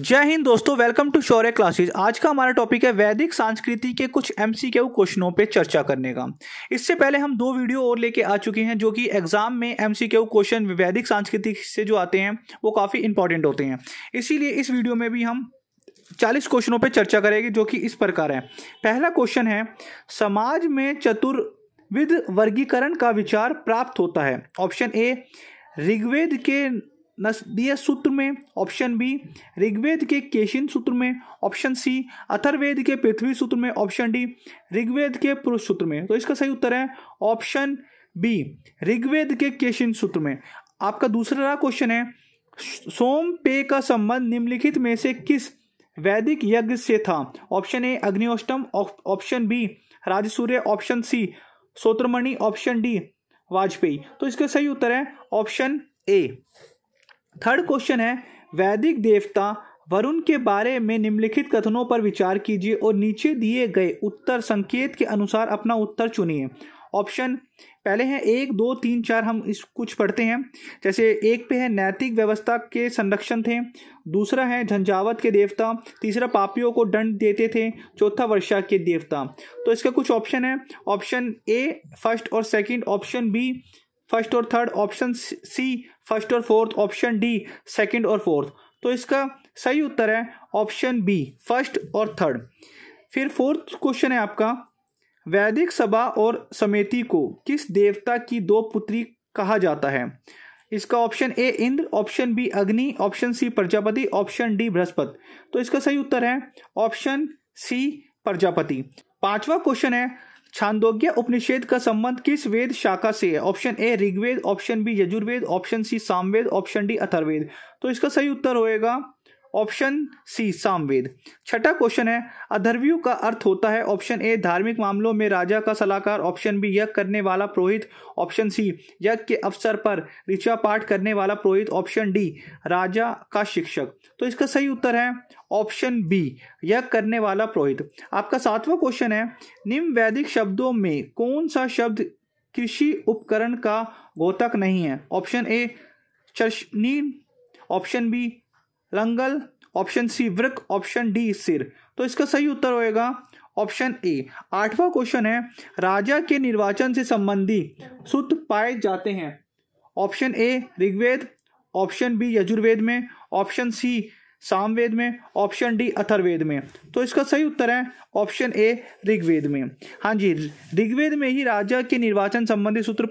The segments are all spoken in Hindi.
जय हिंद दोस्तों वेलकम टू शौर्य क्लासेस आज का हमारा टॉपिक है वैदिक संस्कृति के कुछ एम सी एमसीक्यू क्वेश्चनों पर चर्चा करने का इससे पहले हम दो वीडियो और लेके आ चुके हैं जो कि एग्जाम में एम सी एमसीक्यू क्वेश्चन वैदिक संस्कृति से जो आते हैं वो काफ़ी इंपॉर्टेंट होते हैं इसीलिए इस वीडियो में भी हम चालीस क्वेश्चनों पर चर्चा करेंगे जो कि इस प्रकार है पहला क्वेश्चन है समाज में चतुर्विध वर्गीकरण का विचार प्राप्त होता है ऑप्शन ए ऋग्वेद के दिए सूत्र में ऑप्शन बी ऋग्वेद के केशिन सूत्र में ऑप्शन सी अथर्वेद के पृथ्वी सूत्र में ऑप्शन डी ऋग्वेद के पुरुष सूत्र में तो इसका सही उत्तर है ऑप्शन बी ऋग्वेद के केशिन सूत्र में आपका दूसरा क्वेश्चन है सोम पे का संबंध निम्नलिखित में से किस वैदिक यज्ञ से था option A Agnishtoma option B Rajasuya option C Sautramani option D Vajapeya तो इसका सही उत्तर है ऑप्शन ए थर्ड क्वेश्चन है वैदिक देवता वरुण के बारे में निम्नलिखित कथनों पर विचार कीजिए और नीचे दिए गए उत्तर संकेत के अनुसार अपना उत्तर चुनिए ऑप्शन पहले हैं एक दो तीन चार हम इस कुछ पढ़ते हैं जैसे एक पे है नैतिक व्यवस्था के संरक्षण थे दूसरा है झंझावत के देवता तीसरा पापियों को दंड देते थे चौथा वर्षा के देवता तो इसका कुछ ऑप्शन है ऑप्शन ए फर्स्ट और सेकंड ऑप्शन बी फर्स्ट और थर्ड ऑप्शन सी फर्स्ट और फोर्थ ऑप्शन डी सेकंड और फोर्थ तो इसका सही उत्तर है ऑप्शन बी फर्स्ट और थर्ड फिर फोर्थ क्वेश्चन है आपका वैदिक सभा और समिति को किस देवता की दो पुत्री कहा जाता है इसका option A Indra option B Agni option C Prajapati option D Brihaspati तो इसका सही उत्तर है ऑप्शन सी प्रजापति पांचवा क्वेश्चन है छांदोग्य उपनिषेद का संबंध किस वेद शाखा से है option A Rigveda option B Yajurveda option C Samaveda option D Atharvaveda तो इसका सही उत्तर होएगा ऑप्शन सी सामवेद छठा क्वेश्चन है अधर्व्यू का अर्थ होता है ऑप्शन ए धार्मिक मामलों में राजा का सलाहकार ऑप्शन बी यज्ञ करने वाला पुरोहित ऑप्शन सी यज्ञ के अवसर पर ऋचा पाठ करने वाला पुरोहित ऑप्शन डी राजा का शिक्षक तो इसका सही उत्तर है ऑप्शन बी यज्ञ करने वाला पुरोहित आपका सातवां क्वेश्चन है निम्न वैदिक शब्दों में कौन सा शब्द कृषि उपकरण का गोतक नहीं है ऑप्शन ए चर्शनीन ऑप्शन बी लंगल ऑप्शन सी वृक ऑप्शन डी सिर तो इसका सही उत्तर होएगा ऑप्शन ए आठवां क्वेश्चन है राजा के निर्वाचन से संबंधी सूत्र पाए जाते हैं option A Rigveda option B Yajurveda में ऑप्शन सी सामवेद में ऑप्शन डी अथर्वेद में तो इसका सही उत्तर है ऑप्शन ए ऋग्वेद में हाँ जी ऋग्वेद में ही राजा के निर्वाचन संबंधी सूत्र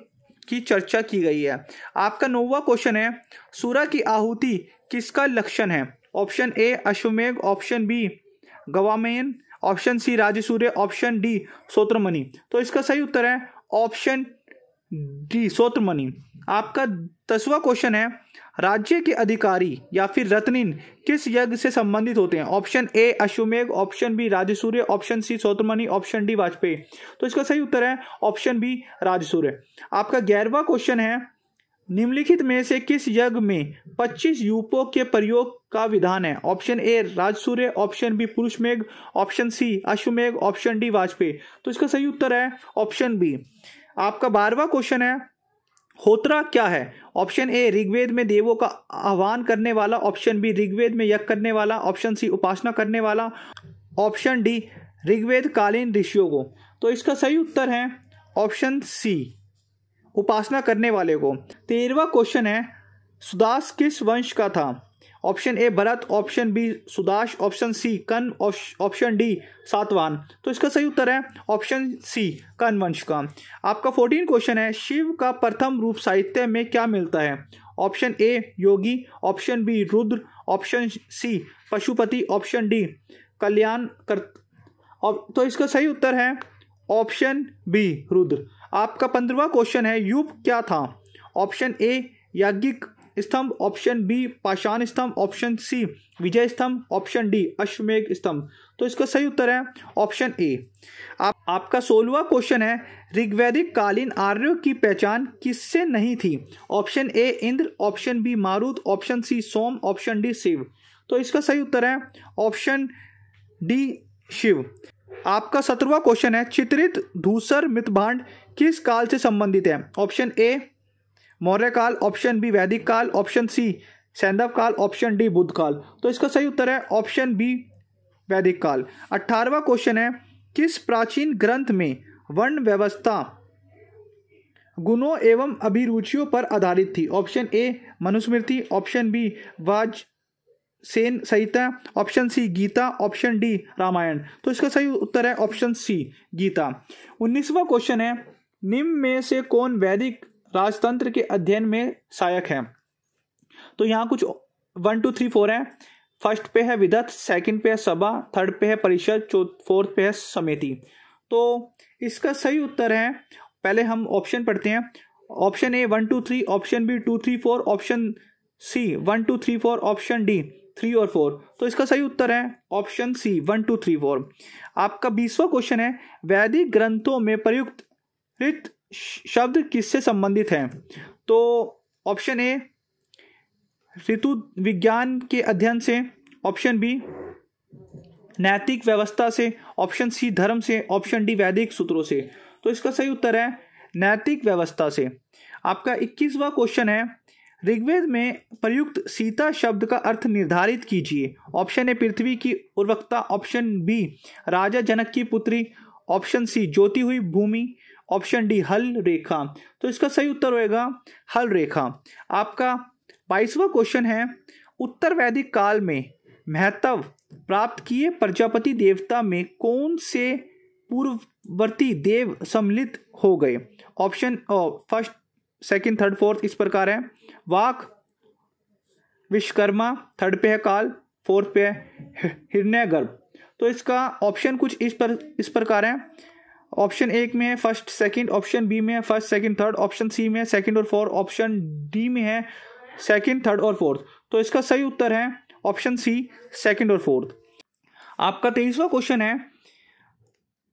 की चर्चा की गई है आपका नौवा क्वेश्चन है सूरा की आहुति किसका लक्षण है option A Ashvamedha option B गवामेन option C Rajasuya option D Sautramani तो इसका सही उत्तर है ऑप्शन डी सोत्रमणि आपका दसवा क्वेश्चन है राज्य के अधिकारी या फिर रत्निन किस यज्ञ से संबंधित होते हैं option A Ashvamedha option B Rajasuya option C Sautramani option D Vajapeya तो इसका सही उत्तर है ऑप्शन बी राजसूर्य आपका ग्यारहवा क्वेश्चन है निम्नलिखित में से किस यज्ञ में 25 यूपो के प्रयोग का विधान है option A Rajasuya option B Purushamedha option C Ashvamedha option D Vajapeya तो इसका सही उत्तर है ऑप्शन बी आपका बारहवा क्वेश्चन है होत्रा क्या है ऑप्शन ए ऋग्वेद में देवों का आह्वान करने वाला ऑप्शन बी ऋग्वेद में यज्ञ करने वाला ऑप्शन सी उपासना करने वाला ऑप्शन डी ऋग्वेद कालीन ऋषियों को तो इसका सही उत्तर है ऑप्शन सी उपासना करने वाले को तेरहवा क्वेश्चन है सुदास किस वंश का था option A Bharata option B Sudas option C कन ऑप्शन डी सातवान तो इसका सही उत्तर है ऑप्शन सी कन वंश का आपका फोर्टीन क्वेश्चन है शिव का प्रथम रूप साहित्य में क्या मिलता है ऑप्शन ए योगी option B Rudra option C Pashupati option D कल्याण कर तो इसका सही उत्तर है ऑप्शन बी रुद्र आपका पंद्रवा क्वेश्चन है यूप क्या था ऑप्शन ए याज्ञिक स्तंभ ऑप्शन बी पाषाण स्तंभ ऑप्शन सी विजय स्तंभ ऑप्शन डी अश्वमेघ स्तंभ तो इसका सही उत्तर है ऑप्शन ए आप आपका सोलवा क्वेश्चन है ऋग्वैदिक कालीन आर्यों की पहचान किससे नहीं थी option A Indra option B Marut option C Soma option D Shiva तो इसका सही उत्तर है ऑप्शन डी शिव आपका सत्रवा क्वेश्चन है चित्रित धूसर मितभांड किस काल से संबंधित है ऑप्शन ए मौर्य काल ऑप्शन बी वैदिक काल ऑप्शन सी सैंधव काल ऑप्शन डी बुद्ध काल तो इसका सही उत्तर है ऑप्शन बी वैदिक काल अट्ठारहवा क्वेश्चन है किस प्राचीन ग्रंथ में वर्ण व्यवस्था गुणों एवं अभिरुचियों पर आधारित थी option A Manusmriti option B Vajasaneyi Samhita option C Gita option D Ramayana तो इसका सही उत्तर है ऑप्शन सी गीता उन्नीसवा क्वेश्चन है निम्न में से कौन वैदिक राजतंत्र के अध्ययन में सहायक है तो यहाँ कुछ वन टू थ्री फोर है फर्स्ट पे है विदत्त सेकंड पे है सभा थर्ड पे है परिषद फोर्थ पे है समिति तो इसका सही उत्तर है पहले हम ऑप्शन पढ़ते हैं option A one two three option B two three four option C one two three four option D three और फोर तो इसका सही उत्तर है option C one two three four आपका बीसवा क्वेश्चन है वैदिक ग्रंथों में प्रयुक्त रित शब्द किससे संबंधित है तो ऑप्शन ए ऋतु विज्ञान के अध्ययन से ऑप्शन बी नैतिक व्यवस्था से ऑप्शन सी धर्म से ऑप्शन डी वैदिक सूत्रों से तो इसका सही उत्तर है नैतिक व्यवस्था से आपका 21वां क्वेश्चन है ऋग्वेद में प्रयुक्त सीता शब्द का अर्थ निर्धारित कीजिए ऑप्शन ए पृथ्वी की उर्वकता ऑप्शन बी राजा जनक की पुत्री ऑप्शन सी ज्योति हुई भूमि ऑप्शन डी हल रेखा तो इसका सही उत्तर होएगा हल रेखा आपका बाईसवा क्वेश्चन है उत्तर वैदिक काल में महत्व प्राप्त किए प्रजापति देवता में कौन से पूर्ववर्ती देव सम्मिलित हो गए option first second third fourth इस प्रकार है वाक विश्वकर्मा थर्ड पे है काल फोर्थ पे है हिरण्य गर्भ तो इसका ऑप्शन कुछ इस पर इस प्रकार है ऑप्शन एक में है फर्स्ट सेकंड ऑप्शन बी में है first second third option C में है सेकंड और फोर्थ ऑप्शन डी में है सेकंड थर्ड और फोर्थ तो इसका सही उत्तर है ऑप्शन सी सेकंड और फोर्थ आपका तेईसवा क्वेश्चन है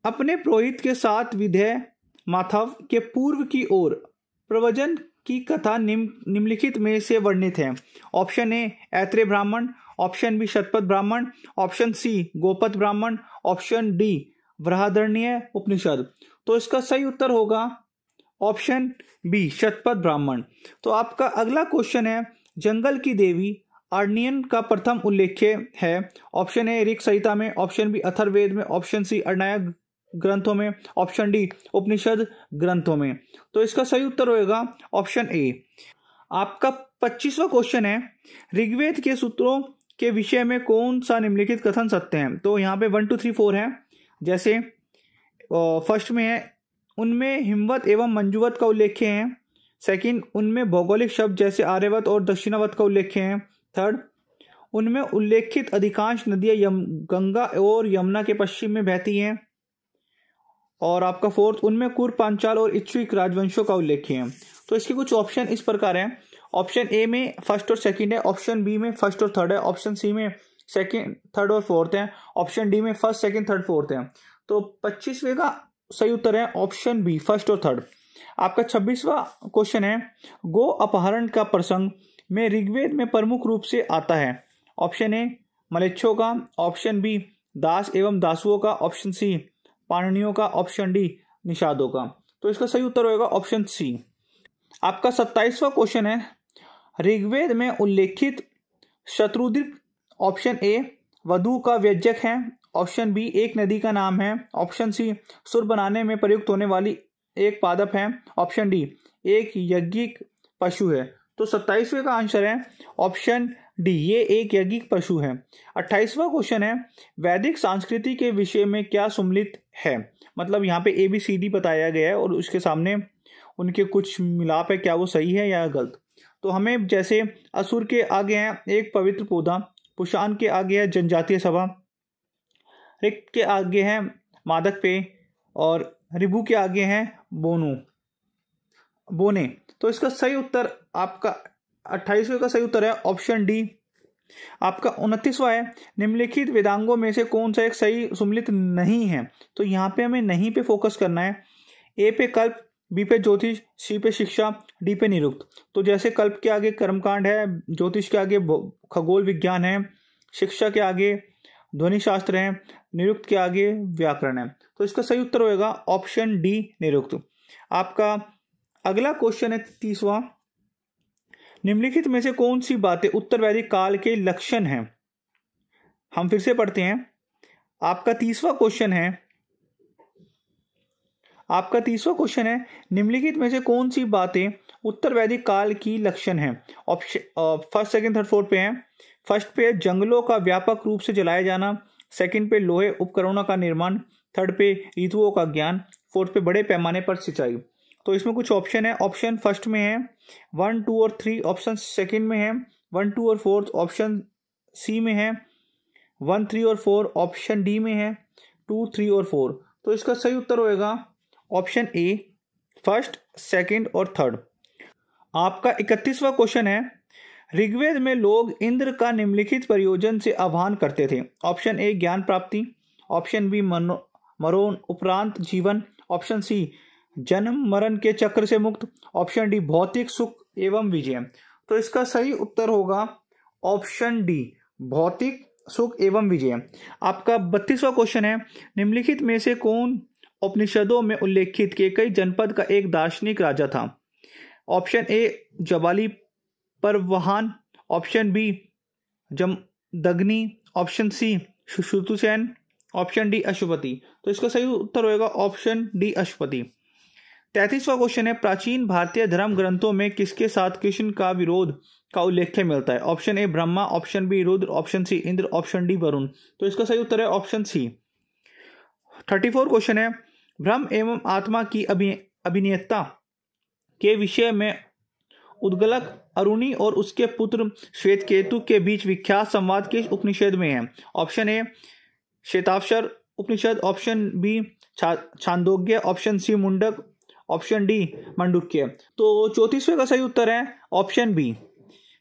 अपने पुरोहित के साथ विधेय माथव के पूर्व की ओर प्रवचन की कथा निम निम्नलिखित में से वर्णित है ऑप्शन ए ऐत्रे ब्राह्मण ऑप्शन बी शतपथ ब्राह्मण ऑप्शन सी गोपत ब्राह्मण ऑप्शन डी बृहदरण्य उपनिषद तो इसका सही उत्तर होगा ऑप्शन बी शतपथ ब्राह्मण तो आपका अगला क्वेश्चन है जंगल की देवी अर्णियन का प्रथम उल्लेख्य है ऑप्शन ए ऋग संहिता में ऑप्शन बी अथर्वेद में ऑप्शन सी अर्णायक ग्रंथों में ऑप्शन डी उपनिषद ग्रंथों में तो इसका सही उत्तर होगा ऑप्शन ए आपका पच्चीसवा क्वेश्चन है ऋग्वेद के सूत्रों के विषय में कौन सा निम्नलिखित कथन सत्य है तो यहाँ पे वन टू थ्री फोर है जैसे फर्स्ट में है उनमें हिमवत एवं मंजुवत का उल्लेख है सेकंड उनमें भौगोलिक शब्द जैसे आर्यवत और दक्षिणावत का उल्लेख है थर्ड उनमें उल्लेखित अधिकांश नदियां यम गंगा और यमुना के पश्चिम में बहती हैं और आपका फोर्थ उनमें कुर पांचाल और इच्छुक राजवंशों का उल्लेख है तो इसके कुछ ऑप्शन इस प्रकार हैं ऑप्शन ए में फर्स्ट और सेकंड है ऑप्शन बी में फर्स्ट और थर्ड है ऑप्शन सी में सेकेंड थर्ड और फोर्थ हैं ऑप्शन डी में फर्स्ट सेकेंड थर्ड फोर्थ हैं तो पच्चीसवें का सही उत्तर है ऑप्शन बी फर्स्ट और थर्ड आपका छब्बीसवा क्वेश्चन है गो अपहरण का प्रसंग में ऋग्वेद में प्रमुख रूप से आता है ऑप्शन ए मलेच्छो का ऑप्शन बी दास एवं दासुओं का ऑप्शन सी पाणनियों का ऑप्शन डी निषादों का तो इसका सही उत्तर होगा ऑप्शन सी आपका सत्ताईसवा क्वेश्चन है ऋग्वेद में उल्लेखित शत्रुदिप ऑप्शन ए वधु का व्यंजक है ऑप्शन बी एक नदी का नाम है ऑप्शन सी सुर बनाने में प्रयुक्त होने वाली एक पादप है ऑप्शन डी एक यज्ञिक पशु है तो सत्ताईसवें का आंसर है ऑप्शन डी ये एक यज्ञिक पशु है अट्ठाईसवा क्वेश्चन है वैदिक संस्कृति के विषय में क्या सम्मिलित है मतलब यहाँ पे ए बी सी डी बताया गया है और उसके सामने उनके कुछ मिलाप है क्या वो सही है या गलत तो हमें जैसे असुर के आगे हैं एक पवित्र पौधा पुशान के आगे है जनजातीय सभा रिक्त के आगे हैं मादक पे और रिबू के आगे हैं बोनू बोने तो इसका सही उत्तर आपका अट्ठाईसवें का सही उत्तर है ऑप्शन डी आपका उनतीसवा है निम्नलिखित वेदांगों में से कौन सा एक सही सुमिलित नहीं है तो यहाँ पे हमें नहीं पे फोकस करना है ए पे कल्प बी पे ज्योतिष सी पे शिक्षा डी पे निरुक्त तो जैसे कल्प के आगे कर्मकांड है ज्योतिष के आगे खगोल विज्ञान है शिक्षा के आगे ध्वनि शास्त्र है निरुक्त के आगे व्याकरण है तो इसका सही उत्तर होगा ऑप्शन डी निरुक्त आपका अगला क्वेश्चन है तीसवा निम्नलिखित में से कौन सी बातें उत्तर वैदिक काल के लक्षण हैं हम फिर से पढ़ते हैं आपका तीसवा क्वेश्चन है आपका तीसवा क्वेश्चन है निम्नलिखित में से कौन सी बातें उत्तर वैदिक काल की लक्षण है option first second third fourth पे है फर्स्ट पे जंगलों का व्यापक रूप से जलाया जाना सेकेंड पे लोहे उपकरणों का निर्माण थर्ड पे ऋतुओं का ज्ञान फोर्थ पे बड़े पैमाने पर सिंचाई तो इसमें कुछ ऑप्शन है ऑप्शन फर्स्ट में है वन टू और थ्री ऑप्शन सेकेंड में है वन टू और फोर्थ ऑप्शन सी में है वन थ्री और फोर ऑप्शन डी में है टू थ्री और फोर तो इसका सही उत्तर होएगा ऑप्शन ए फर्स्ट सेकेंड और थर्ड आपका इकतीसवा क्वेश्चन है ऋग्वेद में लोग इंद्र का निम्नलिखित प्रयोजन से आह्वान करते थे ऑप्शन ए ज्ञान प्राप्ति ऑप्शन बी मनो मरोन उपरांत जीवन ऑप्शन सी जन्म मरण के चक्र से मुक्त ऑप्शन डी भौतिक सुख एवं विजय तो इसका सही उत्तर होगा ऑप्शन डी भौतिक सुख एवं विजय आपका बत्तीसवा क्वेश्चन है निम्नलिखित में से कौन उपनिषदों में उल्लेखित के कई जनपद का एक दार्शनिक राजा था option A Jabali Pravahan option B Jamadagni option C शुशुतुसैन ऑप्शन डी अशुपति तो इसका सही उत्तर होगा ऑप्शन डी अशुपति तैतीसवा क्वेश्चन है प्राचीन भारतीय धर्म ग्रंथों में किसके साथ कृष्ण का विरोध का उल्लेख मिलता है option A Brahma option B Rudra option C Indra option D Varuna तो इसका सही उत्तर है option C thirty four question है ब्रह्म एवं आत्मा की अभिनेता के विषय में उद्गलक अरुणी और उसके पुत्र श्वेत केतु के बीच विख्यात संवाद किस उपनिषद में है option A Shvetashvatara Upanishad option B Chandogya option C Mundaka option D Mandukya तो चौतीसवें का सही उत्तर है ऑप्शन बी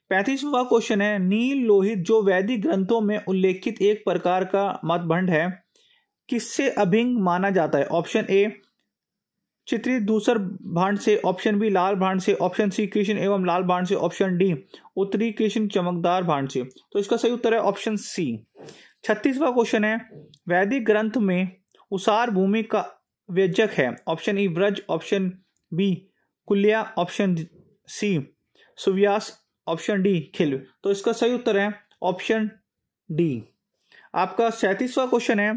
पैंतीसवा क्वेश्चन है नील लोहित जो वैदिक ग्रंथों में उल्लेखित एक प्रकार का मतभंड है किससे अभिंग माना जाता है ऑप्शन ए चित्रित दूसर भांड से ऑप्शन बी लाल भांड से ऑप्शन सी कृष्ण एवं लाल भांड से ऑप्शन डी उत्तरी कृष्ण चमकदार भांड से तो इसका सही उत्तर है ऑप्शन सी छत्तीसवा क्वेश्चन है वैदिक ग्रंथ में उसार भूमि का व्यजक है ऑप्शन ई व्रज ऑप्शन बी कुल्या ऑप्शन सी सुव्यास ऑप्शन डी खिल तो इसका सही उत्तर है ऑप्शन डी आपका सैंतीसवा क्वेश्चन है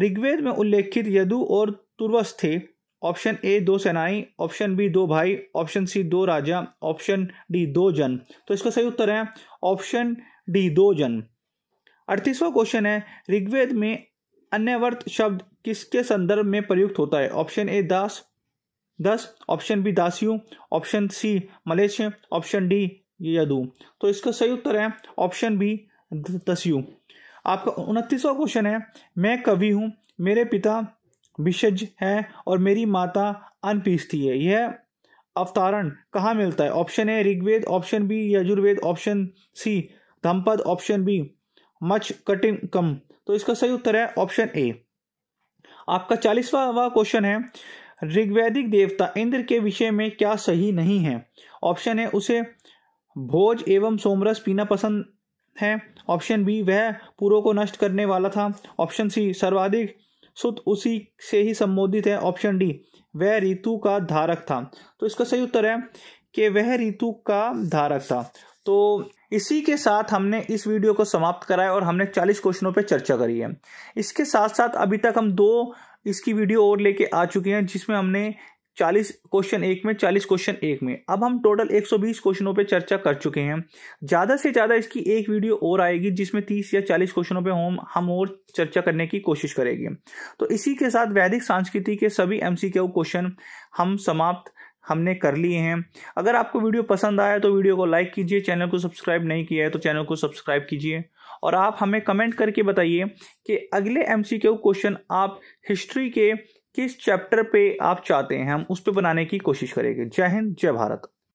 ऋग्वेद में उल्लेखित यदु और तुर्वस थे ऑप्शन ए दो सेनाई ऑप्शन बी दो भाई ऑप्शन सी दो राजा ऑप्शन डी दो जन तो इसका सही उत्तर है ऑप्शन डी दो जन अड़तीसवा क्वेश्चन है ऋग्वेद में अन्यवर्त शब्द किसके संदर्भ में प्रयुक्त होता है ऑप्शन ए दास दस ऑप्शन बी दासियों ऑप्शन सी मलेश ऑप्शन डी यदू तो इसका सही उत्तर है ऑप्शन बी दस्यु आपका उनतीसवा क्वेश्चन है मैं कवि हूँ मेरे पिता विषज है और मेरी माता अनपीसती है यह अवतारण कहाँ मिलता है option A Rigveda option B Yajurveda option C Dhammapada option B मच कटिंग कम तो इसका सही उत्तर है ऑप्शन ए आपका चालीसवा क्वेश्चन है ऋग्वैदिक देवता इंद्र के विषय में क्या सही नहीं है ऑप्शन है उसे भोज एवं सोमरस पीना पसंद है ऑप्शन बी वह पूर्व को नष्ट करने वाला था ऑप्शन सी सर्वाधिक सुत उसी से ही संबोधित है ऑप्शन डी वह ऋतु का धारक था तो इसका सही उत्तर है कि वह ऋतु का धारक था तो इसी के साथ हमने इस वीडियो को समाप्त कराया और हमने 40 क्वेश्चनों पर चर्चा करी है इसके साथ साथ अभी तक हम दो इसकी वीडियो और लेके आ चुके हैं जिसमें हमने चालीस क्वेश्चन एक में चालीस क्वेश्चन एक में अब हम टोटल एक सौ बीस क्वेश्चनों पर चर्चा कर चुके हैं ज़्यादा से ज़्यादा इसकी एक वीडियो और आएगी जिसमें तीस या चालीस क्वेश्चनों पर हम हम और चर्चा करने की कोशिश करेंगे तो इसी के साथ वैदिक संस्कृति के सभी एम क्वेश्चन हम समाप्त हमने कर लिए हैं अगर आपको वीडियो पसंद आया तो वीडियो को लाइक कीजिए चैनल को सब्सक्राइब नहीं किया है तो चैनल को सब्सक्राइब कीजिए और आप हमें कमेंट करके बताइए कि अगले एम क्वेश्चन आप हिस्ट्री के किस चैप्टर पे आप चाहते हैं हम उस पर बनाने की कोशिश करेंगे जय हिंद जय भारत